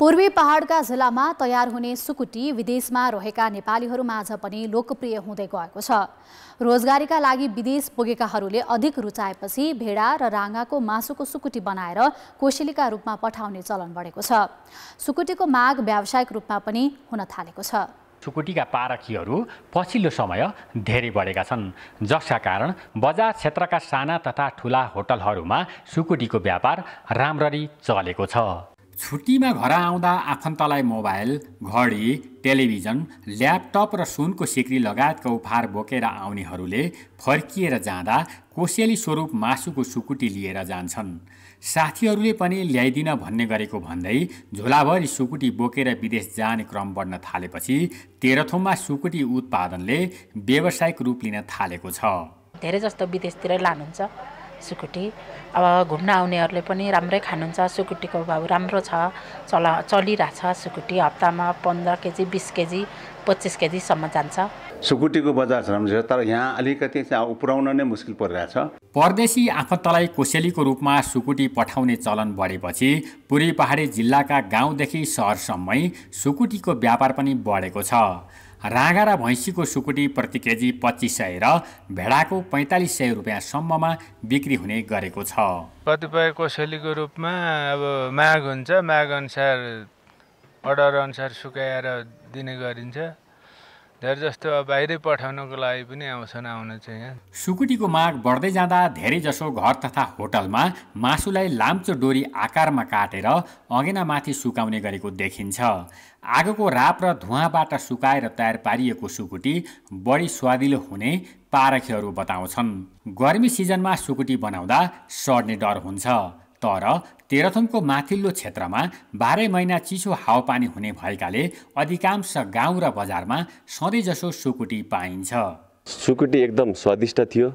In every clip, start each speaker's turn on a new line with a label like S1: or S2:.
S1: पूर्वी पहाडका जिल्लामा तयार हुने सुकुटी विदेशमा रहेका नेपालीहरूमाझ पनि लोकप्रिय हुँदै गएको छ रोजगारीका लागि विदेश पुगेकाहरूले अधिक रुचाएपछि भेडा र राँगाको मासुको सुकुटी बनाएर कोसेलीका रूपमा पठाउने चलन बढेको छ सुकुटीको माग व्यावसायिक रूपमा पनि हुन थालेको छ सुकुटीका पारखीहरू पछिल्लो समय धेरै बढेका छन् जसका कारण बजार क्षेत्रका साना तथा ठुला होटलहरूमा सुकुटीको व्यापार राम्ररी चलेको छ छुट्टीमा घर आउँदा आफन्तलाई मोबाइल घडी टेलिभिजन ल्यापटप र सुनको सिक्री लगायतका उपहार बोकेर आउनेहरूले फर्किएर जाँदा कोसेली स्वरूप मासुको सुकुटी लिएर जान्छन् साथीहरूले पनि ल्याइदिन भन्ने गरेको भन्दै झोलाभरि सुकुटी बोकेर विदेश जाने क्रम बढ्न थालेपछि तेह्रथुममा सुकुटी उत्पादनले व्यावसायिक रूप लिन थालेको छ धेरै जस्तो विदेशतिर लानुहुन्छ सुकुटी अब घुम्न आउनेहरूले पनि राम्रै खानुहुन्छ सुकुटीको भाउ राम्रो छ चला चलिरहेछ सुकुटी हप्तामा पन्ध्र केजी बिस केजी पच्चिस केजीसम्म जान्छ सुकुटीको बजार राम्रो छ तर यहाँ अलिकति चाहिँ नै मुस्किल परिरहेछ परदेशी आफन्तलाई कोसेलीको रूपमा सुकुटी पठाउने चलन बढेपछि पूर्वी पहाडी जिल्लाका गाउँदेखि सहरसम्मै सुकुटीको व्यापार पनि बढेको छ राँगा र भैँसीको सुकुटी प्रति केजी पच्चिस सय र भेडाको पैँतालिस सय रुपियाँसम्ममा बिक्री हुने गरेको छ कतिपय कोसेलीको रूपमा अब माग हुन्छ माग अनुसार अर्डर अनुसार सुकाएर दिने गरिन्छ जस्तो बाहिरै पठाउनको लागि पनि आउँछन् आउन चाहिँ यहाँ सुकुटीको माग बढ्दै जाँदा धेरै जसो घर तथा होटलमा मासुलाई लाम्चो डोरी आकारमा काटेर अगेनामाथि सुकाउने गरेको देखिन्छ आगोको राप र धुवाँबाट सुकाएर तयार पारिएको सुकुटी बढी स्वादिलो हुने पारखीहरू बताउँछन् गर्मी सिजनमा सुकुटी बनाउँदा सड्ने डर हुन्छ तर तेह्रथुमको माथिल्लो क्षेत्रमा बाह्रै महिना चिसो हावापानी हुने भएकाले अधिकांश गाउँ र बजारमा जसो सुकुटी पाइन्छ सुकुटी एकदम स्वादिष्ट थियो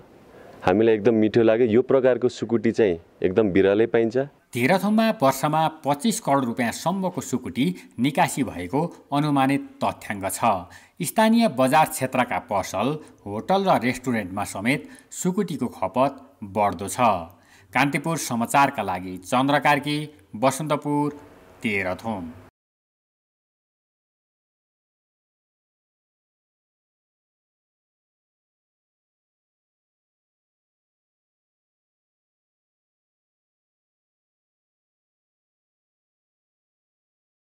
S1: हामीलाई एकदम मिठो लाग्यो यो प्रकारको सुकुटी चाहिँ एकदम बिरलै पाइन्छ तेह्रथुममा वर्षमा पच्चिस करोड रुपियाँसम्मको सुकुटी निकासी भएको अनुमानित तथ्याङ्क छ स्थानीय बजार क्षेत्रका पसल होटल र रेस्टुरेन्टमा समेत सुकुटीको खपत बढ्दो छ कान्तिपुर समाचारका लागि चन्द्रकार्की बसन्तपुर तेह्रथुम